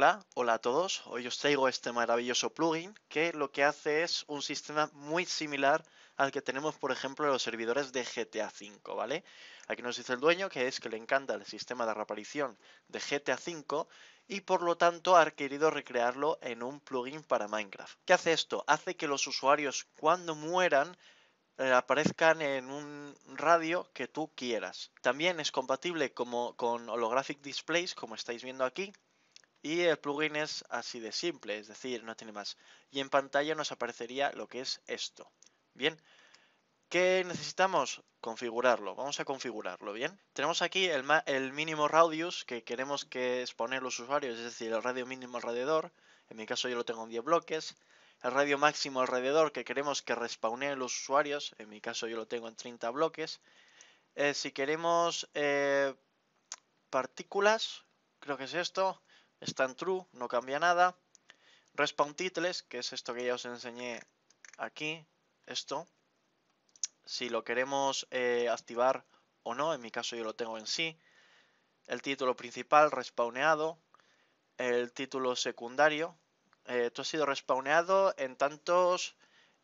Hola, hola a todos. Hoy os traigo este maravilloso plugin que lo que hace es un sistema muy similar al que tenemos, por ejemplo, en los servidores de GTA V, ¿vale? Aquí nos dice el dueño que es que le encanta el sistema de reaparición de GTA V y por lo tanto ha querido recrearlo en un plugin para Minecraft. ¿Qué hace esto? Hace que los usuarios cuando mueran eh, aparezcan en un radio que tú quieras. También es compatible con holographic displays, como estáis viendo aquí, y el plugin es así de simple, es decir, no tiene más. Y en pantalla nos aparecería lo que es esto. Bien, ¿qué necesitamos? Configurarlo. Vamos a configurarlo, ¿bien? Tenemos aquí el, mínimo radius que queremos que exponer los usuarios, es decir, el radio mínimo alrededor. En mi caso yo lo tengo en 10 bloques. El radio máximo alrededor que queremos que respawneen los usuarios. En mi caso yo lo tengo en 30 bloques. Eh, si queremos eh, partículas, creo que es esto está true, no cambia nada. Respawn titles, que es esto que ya os enseñé aquí, esto. Si lo queremos eh, activar o no, en mi caso yo lo tengo en sí. El título principal, respawneado. El título secundario. Eh, esto ha sido respawneado en tantos...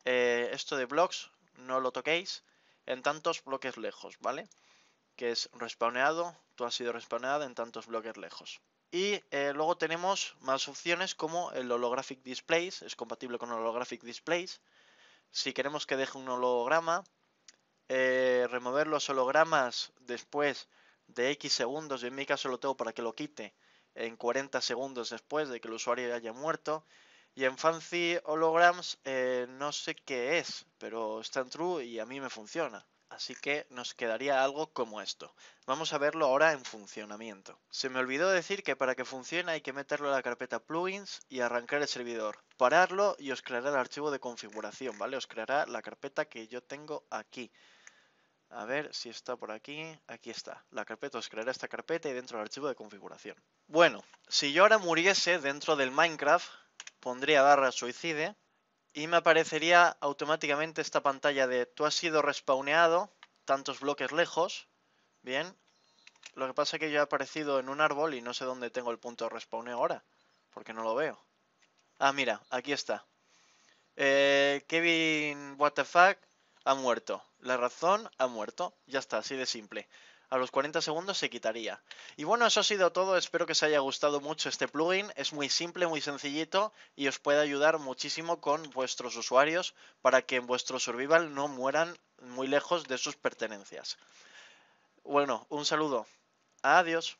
Eh, esto de blocks, no lo toquéis. En tantos bloques lejos, ¿vale? vale que es respawneado, tú has sido respawneado en tantos bloques lejos. Y eh, luego tenemos más opciones como el holographic displays, es compatible con holographic displays. Si queremos que deje un holograma, eh, remover los hologramas después de X segundos, yo en mi caso lo tengo para que lo quite en 40 segundos después de que el usuario haya muerto. Y en Fancy Holograms eh, no sé qué es, pero está en true y a mí me funciona así que nos quedaría algo como esto. Vamos a verlo ahora en funcionamiento. Se me olvidó decir que para que funcione hay que meterlo en la carpeta plugins y arrancar el servidor. Pararlo y os creará el archivo de configuración, ¿vale? Os creará la carpeta que yo tengo aquí. A ver si está por aquí. Aquí está. La carpeta os creará esta carpeta y dentro del archivo de configuración. Bueno, si yo ahora muriese dentro del Minecraft, pondría barra suicide y me aparecería automáticamente esta pantalla de tú has sido respawneado, tantos bloques lejos, bien. Lo que pasa es que yo he aparecido en un árbol y no sé dónde tengo el punto de respawneo ahora, porque no lo veo. Ah, mira, aquí está. Eh, Kevin, what ha muerto. La razón ha muerto. Ya está, así de simple a los 40 segundos se quitaría. Y bueno, eso ha sido todo, espero que os haya gustado mucho este plugin, es muy simple, muy sencillito y os puede ayudar muchísimo con vuestros usuarios para que en vuestro survival no mueran muy lejos de sus pertenencias. Bueno, un saludo. Adiós.